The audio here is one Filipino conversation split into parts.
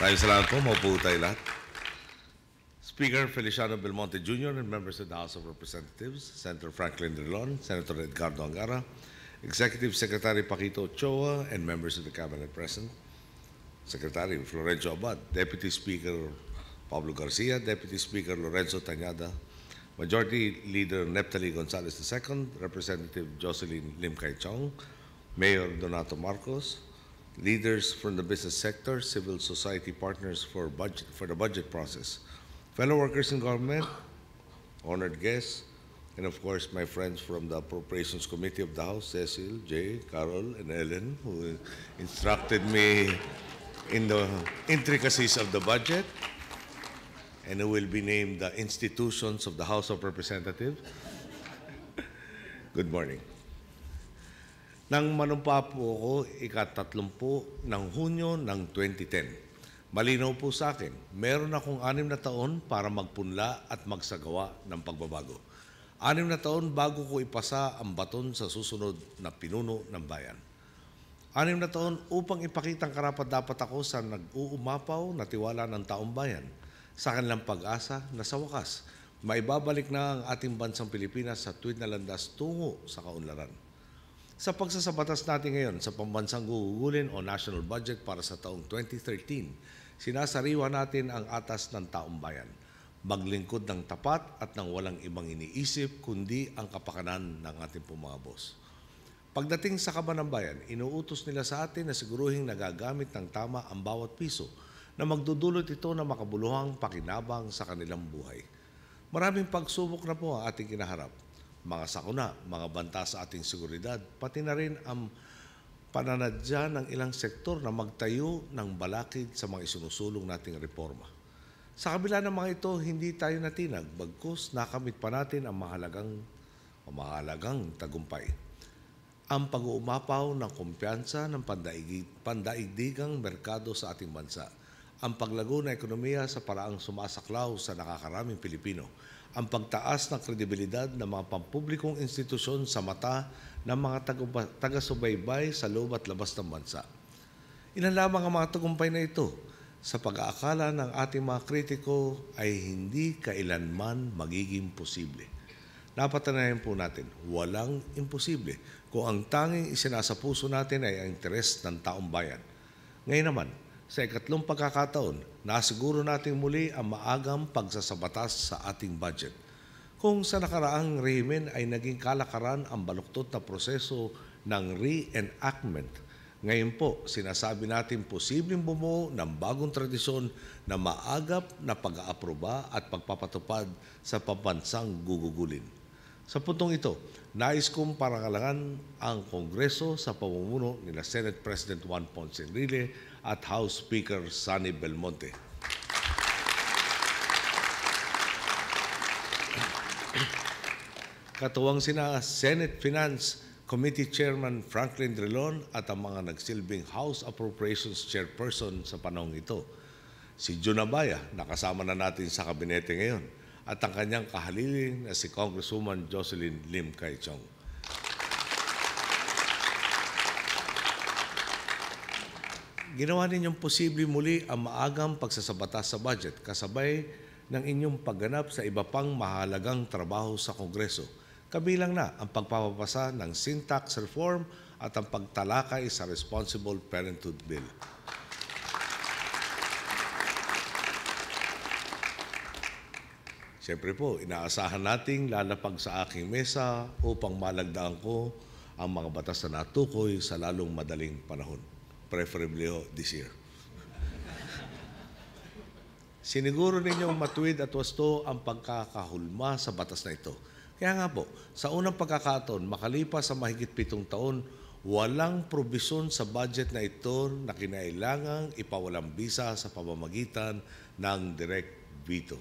Assalamualaikum wa rahmatullahi Speaker Feliciano Belmonte Jr. and members of the House of Representatives, Senator Franklin Drilon, Senator Edgardo Angara, Executive Secretary Paquito Ochoa, and members of the Cabinet present, Secretary Florencio Abad, Deputy Speaker Pablo Garcia, Deputy Speaker Lorenzo Tañada, Majority Leader Neptali Gonzalez II, Representative Jocelyn Lim Kai Chong, Mayor Donato Marcos, leaders from the business sector, civil society partners for, budget, for the budget process, fellow workers in government, honored guests, and of course my friends from the Appropriations Committee of the House, Cecil, Jay, Carol, and Ellen, who instructed me in the intricacies of the budget, and who will be named the institutions of the House of Representatives. Good morning. Nang manumpa po ako, ikatatlumpo ng Hunyo ng 2010. Malinaw po sa akin, meron akong anim na taon para magpunla at magsagawa ng pagbabago. Anim na taon bago ko ipasa ang baton sa susunod na pinuno ng bayan. Anim na taon upang ipakitang karapat dapat ako sa nag-uumapaw na tiwala ng taong bayan sa kanilang pag-asa na sa wakas maibabalik na ang ating bansang Pilipinas sa tuwid na landas tungo sa kaunlaran sa pagsasabatas natin ngayon sa pambansang gugugulin o national budget para sa taong 2013, sinasariwa natin ang atas ng taong bayan. Maglingkod ng tapat at ng walang ibang iniisip kundi ang kapakanan ng ating pumabos. Pagdating sa kaba ng bayan, inuutos nila sa atin na siguruhing nagagamit ng tama ang bawat piso na magdudulot ito ng makabuluhang pakinabang sa kanilang buhay. Maraming pagsubok na po ang ating kinaharap mga sakuna, mga banta sa ating seguridad, pati na rin ang pananadya ng ilang sektor na magtayo ng balakid sa mga isinusulong nating reforma. Sa kabila ng mga ito, hindi tayo natinag, bagkus nakamit pa natin ang mahalagang, ang mahalagang tagumpay. Ang pag-uumapaw ng kumpiyansa ng pandaig, pandaigdigang merkado sa ating bansa, ang paglago ng ekonomiya sa paraang sumasaklaw sa nakakaraming Pilipino, ang pagtaas ng kredibilidad ng mga pampublikong institusyon sa mata ng mga taga-subaybay sa loob at labas ng bansa. Ilan lamang ang mga tagumpay na ito sa pag-aakala ng ating mga kritiko ay hindi kailanman magiging posible. Napatanayan po natin, walang imposible kung ang tanging isinasa puso natin ay ang interes ng taong bayan. Ngayon naman, sa ikatlong pagkakataon, nasiguro nating muli ang maagang pagsasabatas sa ating budget. Kung sa nakaraang rehimen ay naging kalakaran ang baluktot na proseso ng reenactment, ngayon po sinasabi natin posibleng bumuo ng bagong tradisyon na maagap na pag-aaproba at pagpapatupad sa pambansang gugugulin. Sa puntong ito, nais kong parangalangan ang Kongreso sa pamumuno ni Senate President Juan Ponce Enrile at House Speaker Sonny Belmonte. Katuwang sina Senate Finance Committee Chairman Franklin Drilon at ang mga nagsilbing House Appropriations Chairperson sa panahong ito. Si Junabaya, nakasama na natin sa kabinete ngayon, at ang kanyang kahaliling na si Congresswoman Jocelyn Lim Kai-Chong. ginawa ninyong posible muli ang maagang pagsasabata sa budget kasabay ng inyong pagganap sa iba pang mahalagang trabaho sa Kongreso. Kabilang na ang pagpapapasa ng syntax reform at ang pagtalakay sa Responsible Parenthood Bill. Siyempre po, inaasahan nating lalapag sa aking mesa upang malagdaan ko ang mga batas na natukoy sa lalong madaling panahon preferably ho, this year. Siniguro ninyong matuwid at wasto ang pagkakahulma sa batas na ito. Kaya nga po, sa unang pagkakataon, makalipas sa mahigit pitong taon, walang probisyon sa budget na ito na kinailangang ipawalang bisa sa pamamagitan ng direct veto.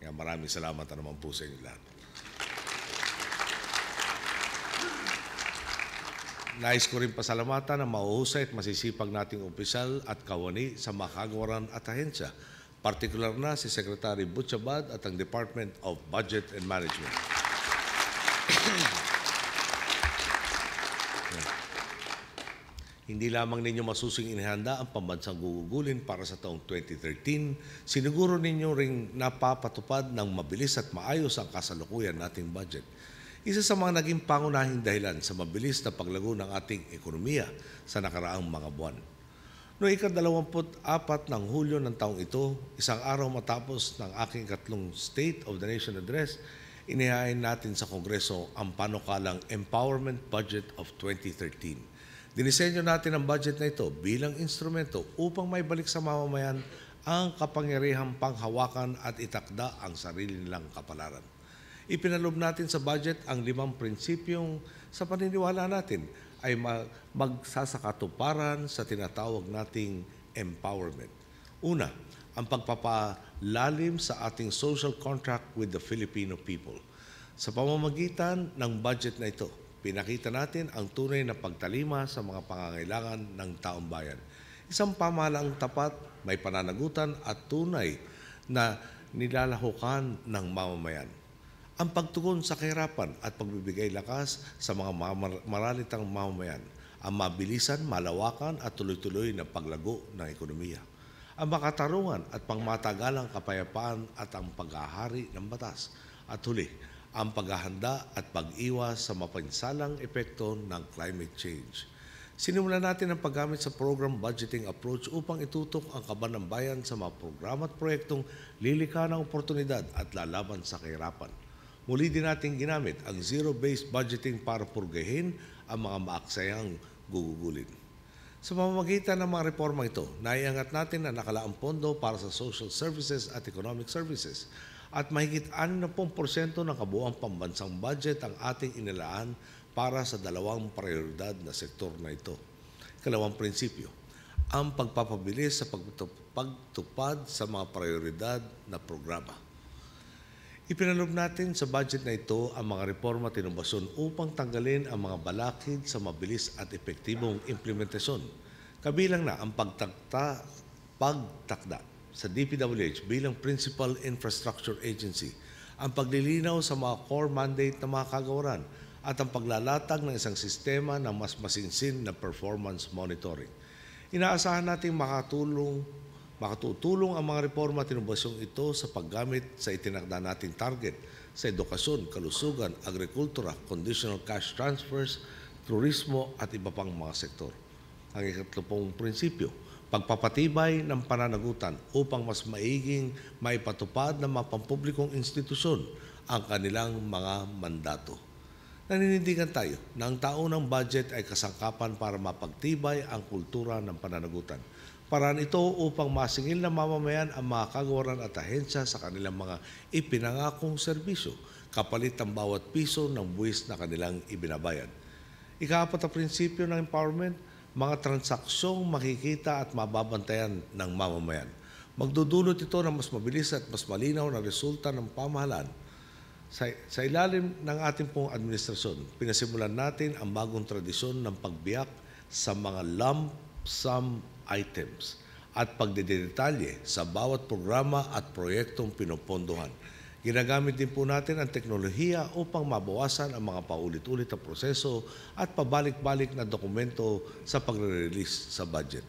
Kaya maraming salamat na naman po sa inyo lahat. Nais ko rin pasalamatan ang mauhusay at masisipag nating opisyal at kawani sa makagawaran at ahensya, partikular na si Secretary Butchabad at ang Department of Budget and Management. Hindi lamang ninyo masusing inihanda ang pambansang gugugulin para sa taong 2013, siniguro ninyo ring napapatupad ng mabilis at maayos ang kasalukuyan nating budget isa sa mga naging pangunahing dahilan sa mabilis na paglago ng ating ekonomiya sa nakaraang mga buwan. Noong ikadalawamput-apat ng Hulyo ng taong ito, isang araw matapos ng aking katlong State of the Nation Address, inihain natin sa Kongreso ang panukalang Empowerment Budget of 2013. Dinisenyo natin ang budget na ito bilang instrumento upang may balik sa mamamayan ang kapangyarihang panghawakan at itakda ang sarili nilang kapalaran. Ipinalob natin sa budget ang limang prinsipyong sa paniniwala natin ay magsasakatuparan sa tinatawag nating empowerment. Una, ang pagpapalalim sa ating social contract with the Filipino people. Sa pamamagitan ng budget na ito, pinakita natin ang tunay na pagtalima sa mga pangangailangan ng taong bayan. Isang pamahalaang tapat, may pananagutan at tunay na nilalahukan ng mamamayan ang pagtugon sa kahirapan at pagbibigay lakas sa mga maralitang mamamayan, ang mabilisan, malawakan at tuloy-tuloy na paglago ng ekonomiya, ang makatarungan at pangmatagalang kapayapaan at ang paghahari ng batas, at huli, ang paghahanda at pag-iwas sa mapansalang epekto ng climate change. Sinimulan natin ang paggamit sa program budgeting approach upang itutok ang kaban bayan sa mga programa at proyektong lilikha ng oportunidad at lalaban sa kahirapan. Muli din natin ginamit ang zero-based budgeting para purgahin ang mga maaksayang gugugulin. Sa pamamagitan ng mga reforma ito, naiangat natin ang nakalaang pondo para sa social services at economic services at mahigit 60% ng kabuang pambansang budget ang ating inilaan para sa dalawang prioridad na sektor na ito. Ikalawang prinsipyo, ang pagpapabilis sa pagtupad sa mga prioridad na programa. Ipinalob natin sa budget na ito ang mga reforma tinumbason upang tanggalin ang mga balakid sa mabilis at epektibong implementasyon. Kabilang na ang pagtakta, pagtakda sa DPWH bilang Principal Infrastructure Agency, ang paglilinaw sa mga core mandate ng mga kagawaran at ang paglalatag ng isang sistema ng mas masinsin na performance monitoring. Inaasahan nating makatulong Makatutulong ang mga reforma at inobasyong ito sa paggamit sa itinakda nating target sa edukasyon, kalusugan, agrikultura, conditional cash transfers, turismo at iba pang mga sektor. Ang ikatlopong prinsipyo, pagpapatibay ng pananagutan upang mas maiging maipatupad ng mapampublikong institusyon ang kanilang mga mandato. Naninindigan tayo na ang taunang budget ay kasangkapan para mapagtibay ang kultura ng pananagutan – paraan ito upang masingil ng mamamayan ang mga kagawaran at ahensya sa kanilang mga ipinangakong serbisyo, kapalit ang bawat piso ng buwis na kanilang ibinabayad. Ikaapat na prinsipyo ng empowerment, mga transaksyong makikita at mababantayan ng mamamayan. Magdudulot ito ng mas mabilis at mas malinaw na resulta ng pamahalaan. Sa, sa ilalim ng ating pong administrasyon, pinasimulan natin ang bagong tradisyon ng pagbiyak sa mga lump sum items at pagdedetalye sa bawat programa at proyektong pinopondohan. Ginagamit din po natin ang teknolohiya upang mabawasan ang mga paulit-ulit na proseso at pabalik-balik na dokumento sa pagre-release sa budget.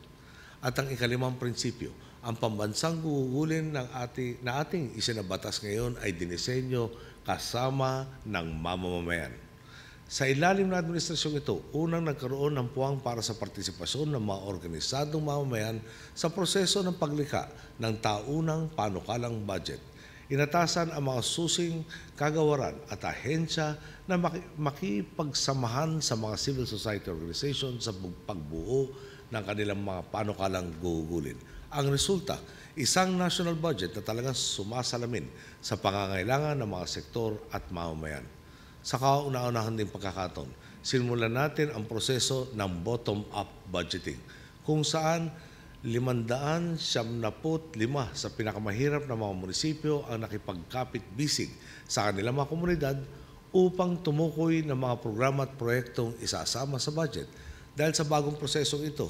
At ang ikalimang prinsipyo, ang pambansang gugulin ng ating, na ating isinabatas ngayon ay dinisenyo kasama ng mamamayan. Sa ilalim ng administrasyong ito, unang nagkaroon ng puwang para sa partisipasyon ng mga organisadong mamamayan sa proseso ng paglikha ng taunang panukalang budget. Inatasan ang mga susing kagawaran at ahensya na makipagsamahan sa mga civil society organizations sa pagbuo ng kanilang mga panukalang gugulin. Ang resulta, isang national budget na talagang sumasalamin sa pangangailangan ng mga sektor at mamamayan sa kauna-unahan din pagkakataon. Simulan natin ang proseso ng bottom-up budgeting kung saan 575 sa pinakamahirap na mga munisipyo ang nakipagkapit bisig sa kanilang mga komunidad upang tumukoy ng mga programa at proyektong isasama sa budget. Dahil sa bagong prosesong ito,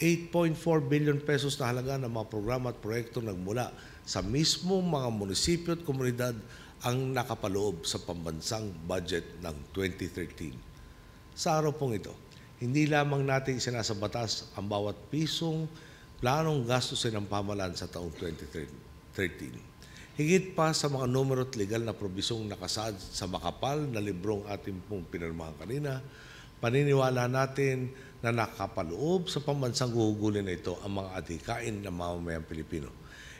8.4 billion pesos na halaga ng mga programa at proyektong nagmula sa mismo mga munisipyo at komunidad ang nakapaloob sa pambansang budget ng 2013. Sa araw pong ito, hindi lamang natin sinasabatas ang bawat pisong planong gastos ng pamalan sa taong 2013. Higit pa sa mga numero at legal na probisong nakasad sa makapal na librong ating pong pinirmahan kanina, paniniwala natin na nakapaloob sa pambansang guhugulin na ito ang mga atikain ng mamamayang Pilipino.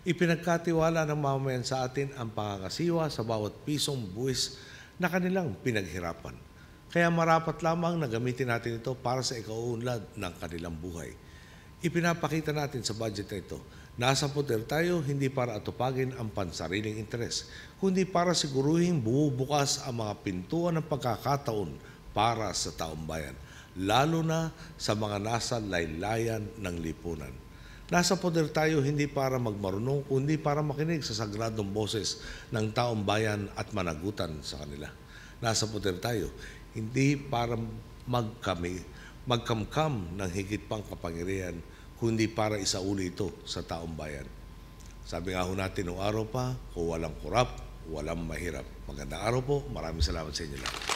Ipinagkatiwala ng mamayan sa atin ang pangangasiwa sa bawat pisong buwis na kanilang pinaghirapan. Kaya marapat lamang na gamitin natin ito para sa ikauunlad ng kanilang buhay. Ipinapakita natin sa budget na ito, nasa poder tayo hindi para atupagin ang pansariling interes, kundi para siguruhin bubukas ang mga pintuan ng pagkakataon para sa taong bayan, lalo na sa mga nasa laylayan ng lipunan. Nasa poder tayo hindi para magmarunong, kundi para makinig sa sagradong boses ng taong bayan at managutan sa kanila. Nasa poder tayo, hindi para magkami, magkamkam ng higit pang kapangyarihan, kundi para isauli ito sa taong bayan. Sabi nga ho natin, noong araw pa, kung walang kurap, walang mahirap. Magandang araw po. Maraming salamat sa inyo lahat.